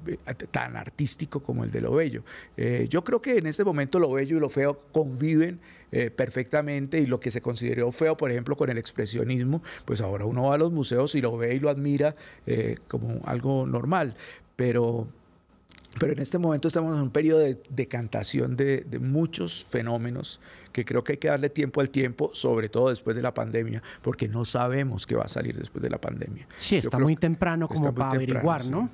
[SPEAKER 2] tan artístico como el de lo bello. Eh, yo creo que en este momento lo bello y lo feo conviven eh, perfectamente y lo que se consideró feo, por ejemplo, con el expresionismo, pues ahora uno va a los museos y lo ve y lo admira eh, como algo normal. Pero, pero en este momento estamos en un periodo de decantación de, muchos fenómenos que creo que hay que darle tiempo al tiempo, sobre todo después de la pandemia, porque no sabemos qué va a salir después de la pandemia. Sí, está muy temprano como para averiguar, ¿no?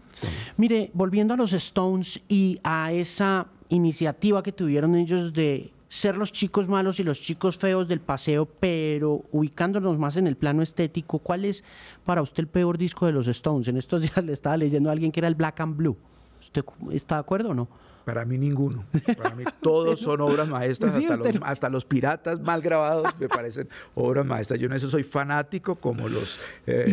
[SPEAKER 1] Mire, volviendo a los Stones y a esa iniciativa que tuvieron ellos de ser los chicos malos y los chicos feos del paseo, pero ubicándonos más en el plano estético, ¿cuál es para usted el peor disco de los Stones? En estos <laughs> días le estaba leyendo a alguien que era el Black and Blue. ¿Usted está de acuerdo o no? Para mí ninguno.
[SPEAKER 2] Para mí <laughs> todos son obras maestras, hasta, los, piratas mal grabados me parecen obras maestras. Yo en eso soy fanático como los... Eh,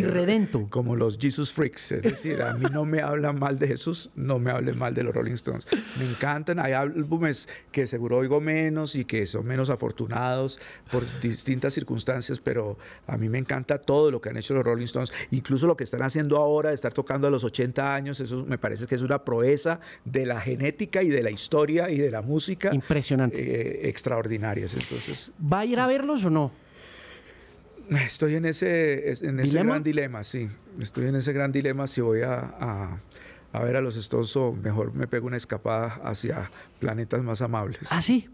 [SPEAKER 2] como los Jesus Freaks. Es decir, a mí no me hablan mal de Jesús, no me hablen mal de los Rolling Stones. Me encantan. Hay álbumes que seguro oigo menos y que son menos afortunados por distintas circunstancias, pero a mí me encanta todo lo que han hecho los Rolling Stones. Incluso lo que están haciendo ahora de estar tocando a los 80 años, eso me parece que es una proeza de la genética y de la historia y de la música. Impresionante. Eh, extraordinarias. Entonces. ¿Va a ir a verlos o no? Estoy en ese, en ese gran dilema, sí. Estoy en ese gran dilema si voy a, ver a los Stones o mejor me pego una escapada hacia planetas más amables. Ah, sí.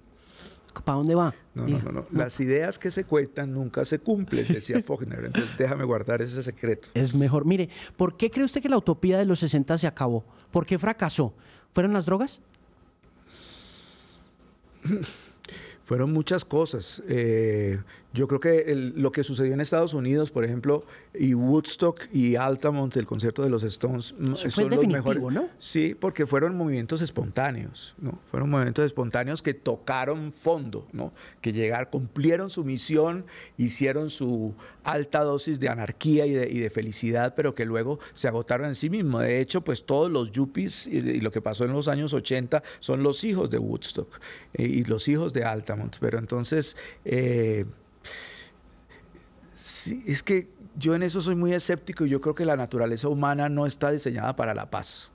[SPEAKER 2] ¿Para dónde va? No, no, no, Las ideas que se cuentan nunca se cumplen, decía Faulkner. Entonces déjame guardar ese secreto.
[SPEAKER 1] Es mejor. Mire, ¿por qué cree usted que la utopía de los 60 se acabó? ¿Por qué fracasó? ¿Fueron las drogas?
[SPEAKER 2] fueron muchas cosas. Eh, yo creo que lo que sucedió en Estados Unidos, por ejemplo, y Woodstock y Altamont, el concierto de los Stones, mm, son los mejores. ¿no? Sí, porque fueron movimientos espontáneos, ¿no? Fueron movimientos espontáneos que tocaron fondo, ¿no? Que llegaron, cumplieron su misión, hicieron su alta dosis de anarquía y de, felicidad, pero que luego se agotaron en sí mismos. De hecho, pues todos los yuppies y, lo que pasó en los años 80 son los hijos de Woodstock eh, y los hijos de Altamont. Pero entonces. Eh, Sí, es que yo en eso soy muy escéptico y yo creo que la naturaleza humana no está diseñada para la paz.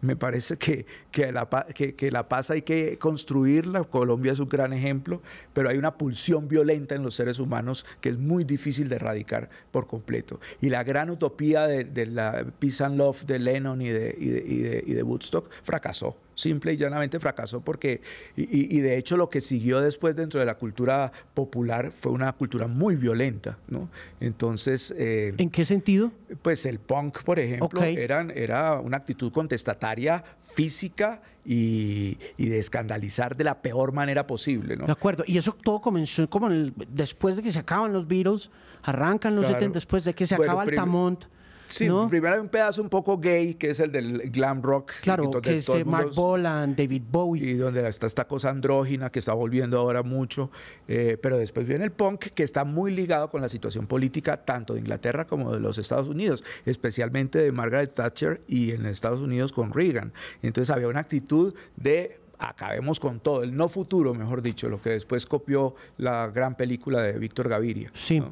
[SPEAKER 2] Me parece que que la, que, que la paz hay que construirla, Colombia es un gran ejemplo, pero hay una pulsión violenta en los seres humanos que es muy difícil de erradicar por completo. Y la gran utopía de, la Peace and Love de Lennon y de, y de, y de, Woodstock fracasó simple y llanamente fracasó porque, y, y, de hecho lo que siguió después dentro de la cultura popular fue una cultura muy violenta, ¿no? Entonces... Eh, ¿En qué sentido? Pues el punk, por ejemplo, eran, era una actitud contestataria física y, de escandalizar de la peor manera posible. ¿no? De acuerdo, y eso
[SPEAKER 1] todo comenzó como el, después de que se acaban los virus, arrancan los 70, después de que se acaba el
[SPEAKER 2] Tamont... Sí, primero hay un pedazo un poco gay, que es el del glam rock. Claro, que es eh, Mark Bolan, David Bowie. Y donde está esta cosa andrógina que está volviendo ahora mucho. Eh, pero después viene el punk, que está muy ligado con la situación política tanto de Inglaterra como de los Estados Unidos, especialmente de Margaret Thatcher y en Estados Unidos con Reagan. Entonces había una actitud de acabemos con todo, el no futuro, mejor dicho, lo que después copió la gran película de Víctor Gaviria. Sí.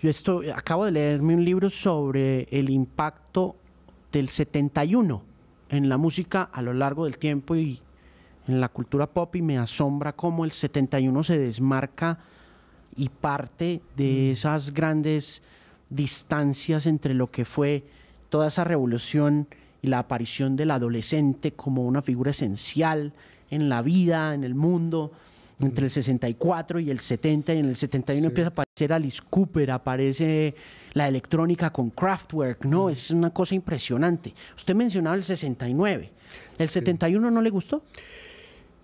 [SPEAKER 1] Yo esto, acabo de leerme un libro sobre el impacto del 71 en la música a lo largo del tiempo y en la cultura pop y me asombra cómo el 71 se desmarca y parte de mm. esas grandes distancias entre lo que fue toda esa revolución y la aparición del adolescente como una figura esencial en la vida, en el mundo, entre el 64 y el 70 y en el 71 empieza a aparecer Alice Cooper, aparece la electrónica con Kraftwerk, ¿no? Es una cosa impresionante. Usted mencionaba el 69. ¿El 71 no le gustó?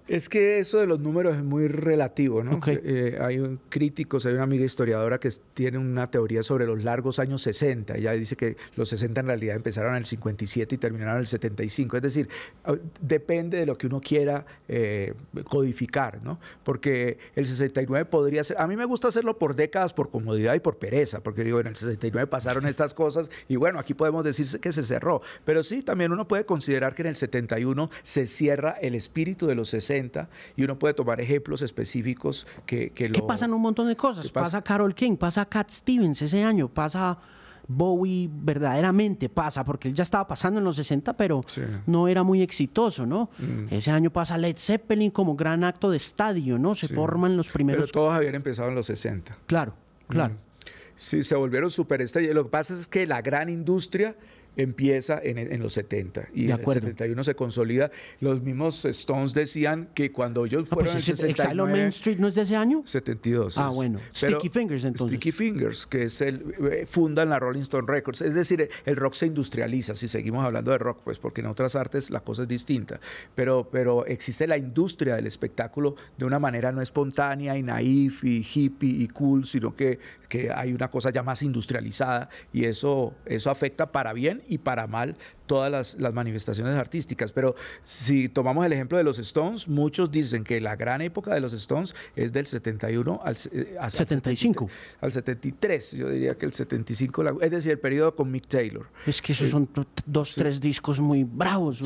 [SPEAKER 2] Es que eso de los números es muy relativo, ¿no? Eh, hay un, crítico hay una amiga historiadora que tiene una teoría sobre los largos años 60. Ella dice que los 60 en realidad empezaron en el 57 y terminaron en el 75. Es decir, depende de lo que uno quiera eh, codificar, ¿no? Porque el 69 podría ser... A mí me gusta hacerlo por décadas, por comodidad y por pereza, porque digo, en el 69 pasaron estas cosas y bueno, aquí podemos decir que se cerró. Pero sí, también uno puede considerar que en el 71 se cierra el espíritu de los 60 y uno puede tomar ejemplos específicos que, lo, que pasan
[SPEAKER 1] un montón de cosas. Pasa, Carol King, pasa Cat Stevens ese año, pasa... Bowie verdaderamente pasa, porque él ya estaba pasando en los 60, pero no era muy exitoso, ¿no? Mm. Ese año pasa Led Zeppelin como gran acto de estadio, ¿no? Se forman los primeros. Pero
[SPEAKER 2] todos habían empezado en los 60. Claro, claro. Si mm. Sí, se volvieron superestrellas. Lo que pasa es que la gran industria empieza en, los 70 y en el 71 se consolida. Los mismos Stones decían que cuando ellos ah, pues fueron pues en 69, Main
[SPEAKER 1] Street no es de ese año?
[SPEAKER 2] 72. Ah, bueno. Sticky Fingers entonces. Sticky Fingers, que es el eh, fundan la Rolling Stone Records, es decir, el rock se industrializa si seguimos hablando de rock, pues porque en otras artes la cosa es distinta, pero pero existe la industria del espectáculo de una manera no espontánea y naif y hippie y cool, sino que que hay una cosa ya más industrializada y eso eso afecta para bien y para mal todas las, manifestaciones artísticas. Pero si tomamos el ejemplo de los Stones, muchos dicen que la gran época de los Stones es del 71 al 75. Eh, al 73, yo diría que el 75, es decir, el periodo con Mick Taylor. Es
[SPEAKER 1] que esos son dos, tres discos muy bravos.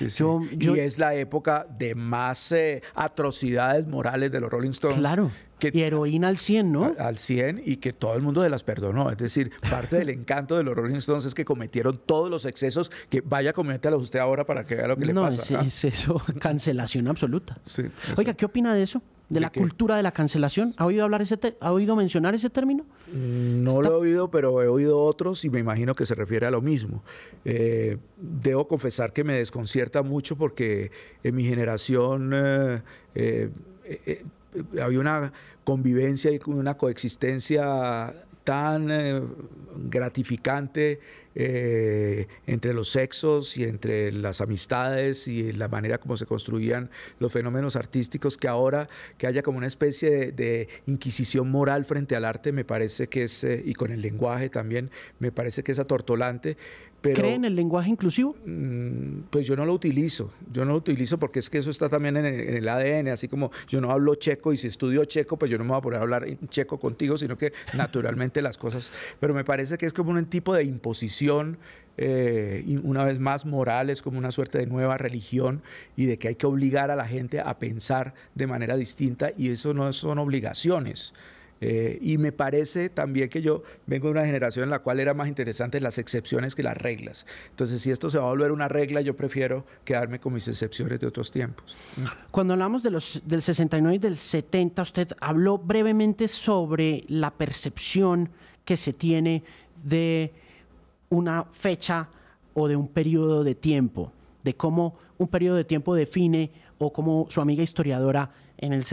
[SPEAKER 2] Y es la época de más eh, atrocidades morales de los Rolling Stones. Claro y heroína al 100, ¿no? Al 100 y que todo el mundo de las perdonó. Es decir, parte del encanto del los Rolling es que cometieron todos los excesos que vaya, a a usted ahora para que vea lo que le pasa. No, ¿ah?
[SPEAKER 1] eso, <laughs> cancelación absoluta. Oiga, ¿qué opina de eso? de la cultura de la cancelación. ¿Ha oído hablar ese ha oído mencionar ese término? Mm,
[SPEAKER 2] no lo he oído, pero he oído otros y me imagino que se refiere a lo mismo. Eh, debo confesar que me desconcierta mucho porque en mi generación eh, eh, había una convivencia y una coexistencia tan eh, gratificante eh, entre los sexos y entre las amistades y la manera como se construían los fenómenos artísticos que ahora que haya como una especie de, inquisición moral frente al arte me parece que es eh, y con el lenguaje también me parece que es atortolante ¿Cree en el lenguaje inclusivo? Mm, pues yo no lo utilizo, yo no lo utilizo porque es que eso está también en el, ADN, así como yo no hablo checo y si estudio checo, pues yo no me voy a poner a hablar checo contigo, sino que <laughs> naturalmente las cosas, pero me parece que es como un tipo de imposición, eh, una vez más moral, es como una suerte de nueva religión y de que hay que obligar a la gente a pensar de manera distinta y eso no son obligaciones. Eh, y me parece también que yo vengo de una generación en la cual era más interesante las excepciones que las reglas. Entonces, si esto se va a volver una regla, yo prefiero quedarme con mis excepciones de otros tiempos.
[SPEAKER 1] Cuando hablamos de los, del 69 y del 70, usted habló brevemente sobre la percepción que se tiene de una fecha o de un periodo de tiempo, de cómo un periodo de tiempo define o cómo su amiga historiadora en el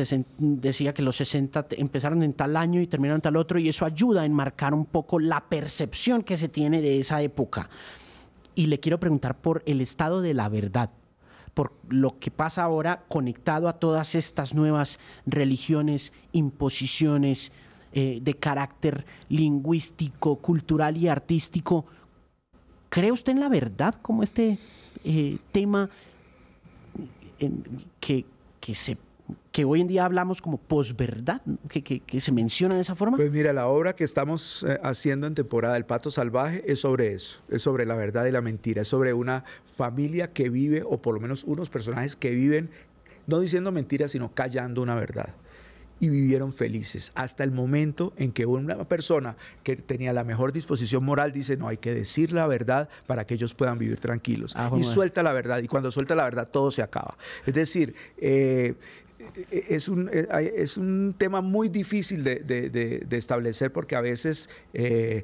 [SPEAKER 1] decía que los 60 empezaron en tal año y terminaron en tal otro, y eso ayuda a enmarcar un poco la percepción que se tiene de esa época. Y le quiero preguntar por el estado de la verdad, por lo que pasa ahora conectado a todas estas nuevas religiones, imposiciones eh, de carácter lingüístico, cultural y artístico. ¿Cree usted en la verdad como este eh, tema que, que se que hoy en día hablamos como posverdad,
[SPEAKER 2] que, que, se menciona de esa forma? Pues mira, la obra que estamos eh, haciendo en temporada El Pato Salvaje es sobre eso, es sobre la verdad y la mentira, es sobre una familia que vive, o por lo menos unos personajes que viven, no diciendo mentiras, sino callando una verdad y vivieron felices hasta el momento en que una persona que tenía la mejor disposición moral dice, no, hay que decir la verdad para que ellos puedan vivir tranquilos. Ah, y suelta la verdad, y cuando suelta la verdad todo se acaba. Es decir, eh, e-, e-, es un, e-, es un tema muy difícil de, establecer porque a veces eh,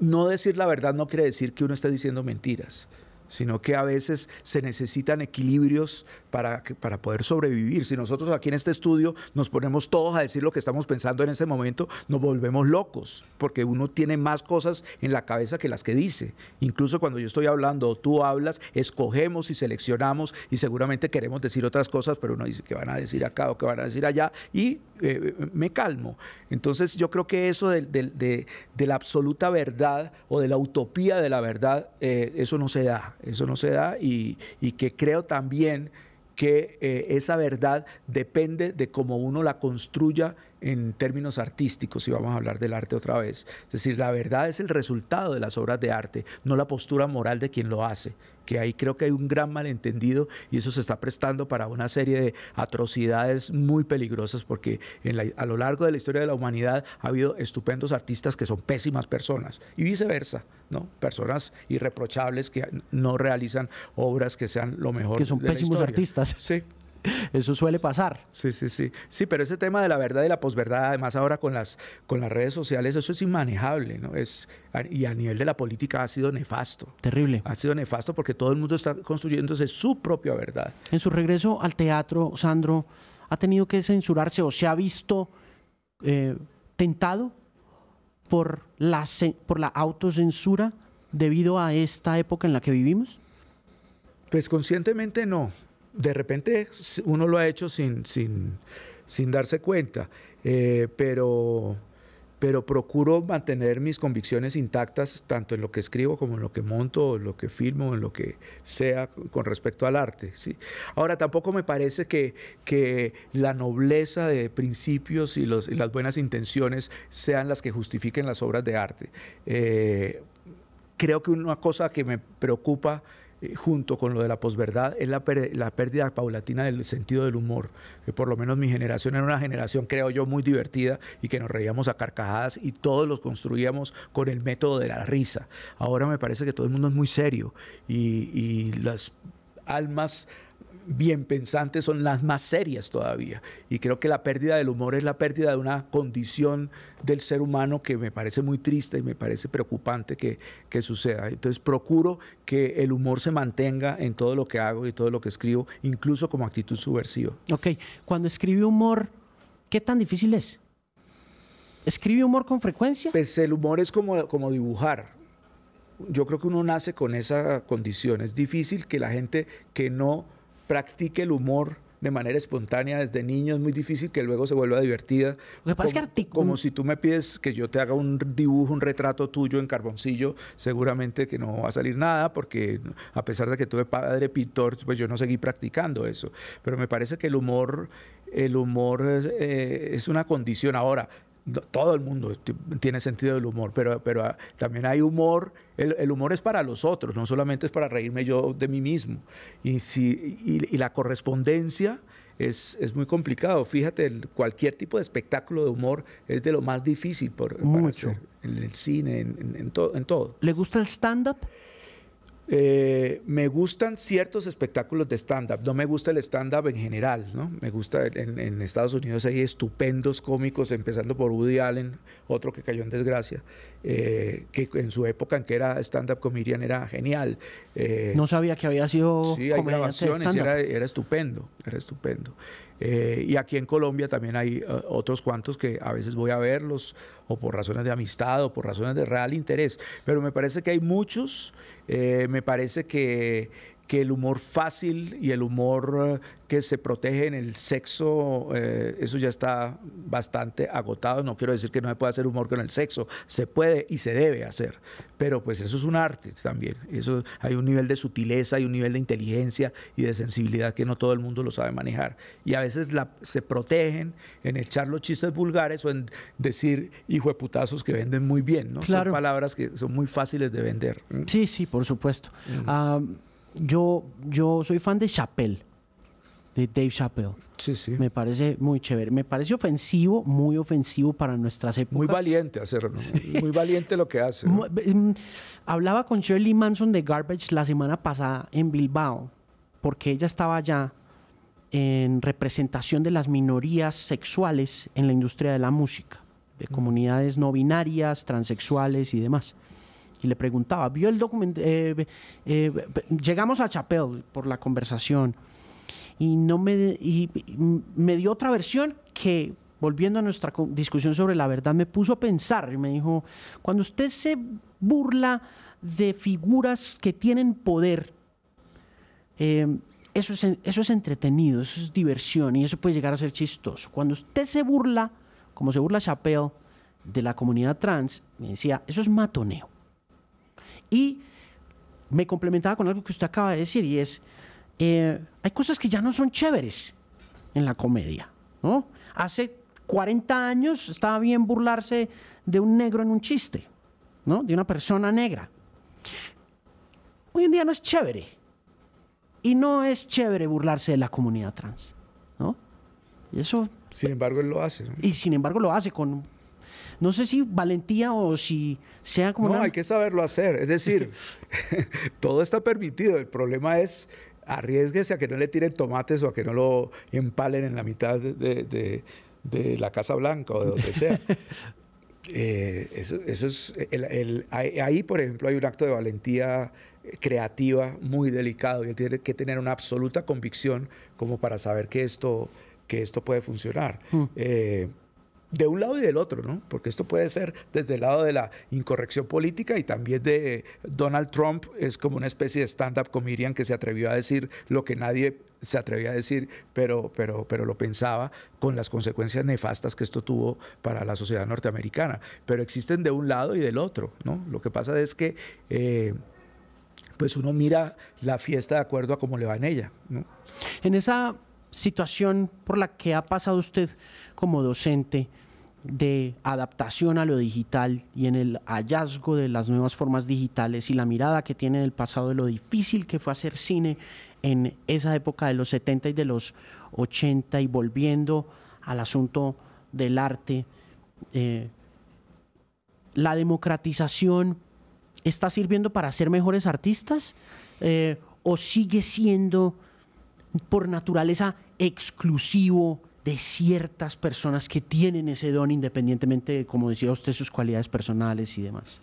[SPEAKER 2] no decir la verdad no quiere decir que uno esté diciendo mentiras sino que a veces se necesitan equilibrios para, poder sobrevivir. Si nosotros aquí en este estudio nos ponemos todos a decir lo que estamos pensando en este momento, nos volvemos locos, porque uno tiene más cosas en la cabeza que las que dice. Incluso cuando yo estoy hablando o tú hablas, escogemos y seleccionamos y seguramente queremos decir otras cosas, pero uno dice que van a decir acá o que van a decir allá y eh, me calmo. Entonces yo creo que eso de, la absoluta verdad o de la utopía de la verdad, eh, eso no se da eso no se da y, que creo también que eh, esa verdad depende de cómo uno la construya en términos artísticos, si vamos a hablar del arte otra vez. Es decir, la verdad es el resultado de las obras de arte, no la postura moral de quien lo hace que ahí creo que hay un gran malentendido y eso se está prestando para una serie de atrocidades muy peligrosas porque en a lo largo de la historia de la humanidad ha habido estupendos artistas que son pésimas personas y viceversa, ¿no? Personas irreprochables que no realizan obras que sean lo mejor. Que son pésimos artistas. Sí, <laughs> Eso suele pasar. Sí, sí, sí. Sí, pero ese tema de la verdad y la posverdad, además ahora con las, con las redes sociales, eso es inmanejable, ¿no? Es, y a nivel de la política ha sido nefasto. Terrible. Ha sido nefasto porque todo el mundo está construyéndose su propia verdad.
[SPEAKER 1] En su regreso al teatro, Sandro, ¿ha tenido que censurarse o se ha visto eh, tentado por la, por la autocensura debido a esta época en la que vivimos?
[SPEAKER 2] Pues conscientemente no de repente uno lo ha hecho sin, darse cuenta, eh, pero, pero procuro mantener mis convicciones intactas tanto en lo que escribo como en lo que monto, en lo que filmo, en lo que sea con respecto al arte. Ahora, tampoco me parece que, la nobleza de principios y, las buenas intenciones sean las que justifiquen las obras de arte. Eh, creo que una cosa que me preocupa eh, junto con lo de la posverdad, es la, la, pérdida paulatina del sentido del humor. Que eh, por lo menos mi generación era una generación, creo yo, muy divertida y que nos reíamos a carcajadas y todos los construíamos con el método de la risa. Ahora me parece que todo el mundo es muy serio y, y las almas bien pensantes son las más serias todavía. Y creo que la pérdida del humor es la pérdida de una condición del ser humano que me parece muy triste y me parece preocupante que, que suceda. Entonces procuro que el humor se mantenga en todo lo que hago y todo lo que escribo, incluso como actitud subversiva.
[SPEAKER 1] Ok, cuando escribe humor, ¿qué tan difícil
[SPEAKER 2] es? ¿Escribe humor con frecuencia? Pues el humor es como, como dibujar yo creo que uno nace con esa condición. Es difícil que la gente que no practique el humor de manera espontánea desde niño, es muy difícil que luego se vuelva divertida. como, si tú me pides que yo te haga un dibujo, un retrato tuyo en carboncillo, seguramente que no va a salir nada, porque a pesar de que tuve padre pintor, pues yo no seguí practicando eso. Pero me parece que el humor, el humor es eh, una condición. Ahora, todo el mundo tiene sentido del humor, pero, pero ah, también hay humor. El, el, humor es para los otros, no solamente es para reírme yo de mí mismo. Y, si, y, la correspondencia es, es, muy complicado. Fíjate, cualquier tipo de espectáculo de humor es de lo más difícil por, Mucho. en el cine, en, en, en todo. ¿Le gusta el stand-up? Eh, me gustan ciertos espectáculos de stand-up. No me gusta el stand-up en general, ¿no? Me gusta, en, Estados Unidos hay estupendos cómicos, empezando por Woody Allen, otro que cayó en desgracia, eh, que en su época en que era stand-up comedian era genial. Eh, no
[SPEAKER 1] sabía que había sido Sí, era,
[SPEAKER 2] estupendo, era estupendo. y aquí en Colombia también hay otros cuantos que a veces voy a verlos, o por razones de amistad, o por razones de real interés. Pero me parece que hay muchos eh, me parece que que el humor fácil y el humor eh, que se protege en el sexo, eh, eso ya está bastante agotado. No quiero decir que no se pueda hacer humor con el sexo, se puede y se debe hacer, pero pues eso es un arte también. Eso, hay un nivel de sutileza, hay un nivel de inteligencia y de sensibilidad que no todo el mundo lo sabe manejar. Y a veces se protegen en echar los chistes vulgares o en decir hijo de putazos que venden muy bien, ¿no? Son palabras que son muy fáciles de vender.
[SPEAKER 1] Sí, sí, por supuesto. Mm. Ah, yo, yo soy fan de Chappelle, de Dave Chappelle. Sí, sí. Me parece muy chévere. Me parece ofensivo, muy ofensivo para nuestras épocas. Muy valiente
[SPEAKER 2] hacerlo. Muy valiente lo que hace. Mm,
[SPEAKER 1] hablaba con Shirley Manson de Garbage la semana pasada en Bilbao, porque ella estaba allá en representación de las minorías sexuales en la industria de la música, de mm. comunidades no binarias, transexuales y demás y le preguntaba, vio el documento, eh, eh, llegamos a Chapel por la conversación y, no me, y, me dio otra versión que, volviendo a nuestra discusión sobre la verdad, me puso a pensar y me dijo, cuando usted se burla de figuras que tienen poder, em, eso, es, eso es entretenido, eso es diversión y eso puede llegar a ser chistoso. Cuando usted se burla, como se burla Chapeo de la comunidad trans, me decía, eso es matoneo. Y me complementaba con algo que usted acaba de decir y es, eh, hay cosas que ya no son chéveres en la comedia, Hace 40 años estaba bien burlarse de un negro en un chiste, De una persona negra. Hoy en día no es chévere. Y no es chévere burlarse de la comunidad trans,
[SPEAKER 2] ¿no? Y eso... Sin embargo, él lo hace.
[SPEAKER 1] Y sin embargo, lo hace con no sé si valentía o si sea como... No, hay
[SPEAKER 2] que saberlo hacer. Es decir, <laughs> <laughs> todo está permitido. El problema es arriesguese a que no le tiren tomates o a que no lo empalen en la mitad de, la Casa Blanca o de donde sea. <laughs> Eh, eso, es el, ahí, por ejemplo, hay un acto de valentía creativa muy delicado y él tiene que tener una absoluta convicción como para saber que esto, que esto puede funcionar. Mm. Eh, de un lado y del otro, ¿no? Porque esto puede ser desde el lado de la incorrección política y también de Donald Trump, es como una especie de stand-up comedian que se atrevió a decir lo que nadie se atrevía a decir, pero, pero, pero lo pensaba con las consecuencias nefastas que esto tuvo para la sociedad norteamericana. Pero existen de un lado y del otro, ¿no? Lo que pasa es que eh, pues uno mira la fiesta de acuerdo a cómo le va en ella, ¿no?
[SPEAKER 1] En esa situación por la que ha pasado usted como docente, de adaptación a lo digital y en el hallazgo de las nuevas formas digitales y la mirada que tiene del pasado de lo difícil que fue hacer cine en esa época de los 70 y de los 80 y volviendo al asunto del arte. Eh, la democratización está sirviendo para ser mejores artistas eh, o sigue siendo por naturaleza exclusivo de ciertas personas que tienen ese don independientemente, como decía usted, sus cualidades personales y demás.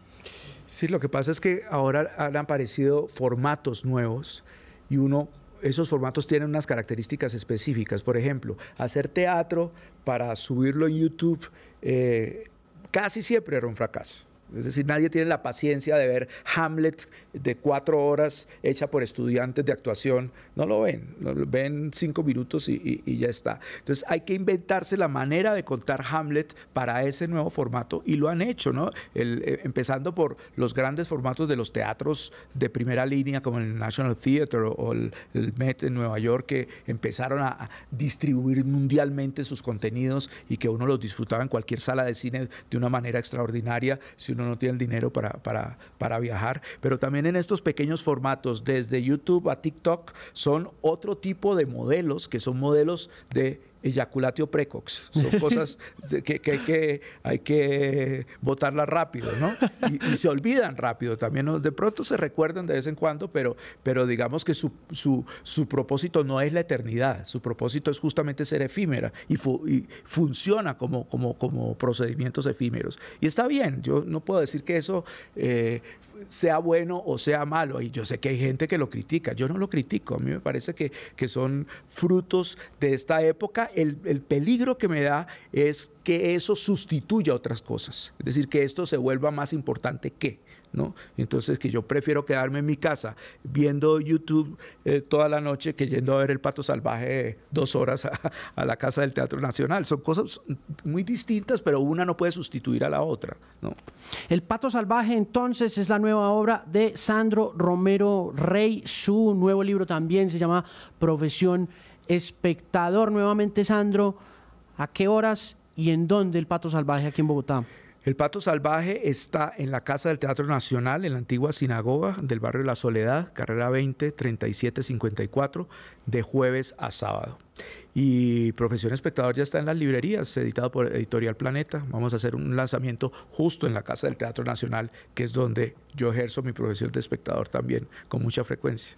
[SPEAKER 2] Sí, lo que pasa es que ahora han aparecido formatos nuevos y uno esos formatos tienen unas características específicas. Por ejemplo, hacer teatro para subirlo en YouTube eh, casi siempre era un fracaso. Es decir, nadie tiene la paciencia de ver Hamlet de cuatro horas hecha por estudiantes de actuación. No lo ven, lo ven cinco minutos y, ya está. Entonces hay que inventarse la manera de contar Hamlet para ese nuevo formato y lo han hecho, ¿no? El, eh, empezando por los grandes formatos de los teatros de primera línea como el National Theater o, el, Met en Nueva York que empezaron a, a distribuir mundialmente sus contenidos y que uno los disfrutaba en cualquier sala de cine de una manera extraordinaria uno no tiene el dinero para, para, para viajar. Pero también en estos pequeños formatos, desde YouTube a TikTok, son otro tipo de modelos que son modelos de eyaculatio precox. Son <laughs> cosas que, hay que hay que botarlas rápido, ¿no? Y, se olvidan rápido también. De pronto se recuerdan de vez en cuando, pero, pero digamos que su, propósito no es la eternidad. Su propósito es justamente ser efímera y, funciona como, como, como procedimientos efímeros. Y está bien, yo no puedo decir que eso eh, sea bueno o sea malo. Y yo sé que hay gente que lo critica, yo no lo critico, a mí me parece que, son frutos de esta época. El, el peligro que me da es que eso sustituya otras cosas, es decir, que esto se vuelva más importante que. Entonces, que yo prefiero quedarme en mi casa viendo YouTube eh, toda la noche que yendo a ver el pato salvaje dos horas a, la casa del Teatro Nacional. Son cosas muy distintas, pero una no puede sustituir a la otra, ¿no?
[SPEAKER 1] El pato salvaje, entonces, es la nueva obra de Sandro Romero Rey. Su nuevo libro también se llama Profesión Espectador. Nuevamente, Sandro, ¿a qué horas y en dónde
[SPEAKER 2] el pato salvaje aquí en Bogotá? El Pato Salvaje está en la Casa del Teatro Nacional, en la antigua sinagoga del barrio La Soledad, carrera 20, 3754, de jueves a sábado. Y Profesión Espectador ya está en las librerías, editado por Editorial Planeta. Vamos a hacer un lanzamiento justo en la Casa del Teatro Nacional, que es donde yo ejerzo mi profesión de espectador también con mucha frecuencia.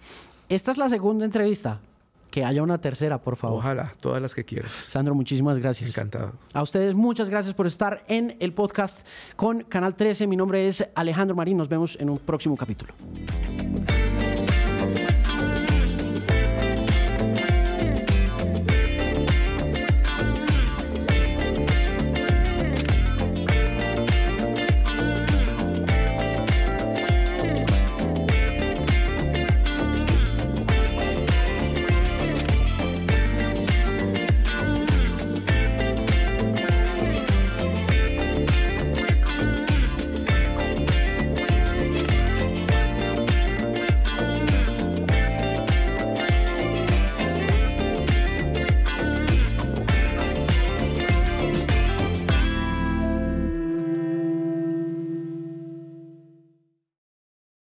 [SPEAKER 1] Esta es la segunda entrevista. Que haya una tercera, por favor. Ojalá, todas las que quieras. Sandro, muchísimas gracias. Encantado. A ustedes muchas gracias por estar en el podcast con Canal 13. Mi nombre es Alejandro Marín. Nos vemos en un próximo capítulo.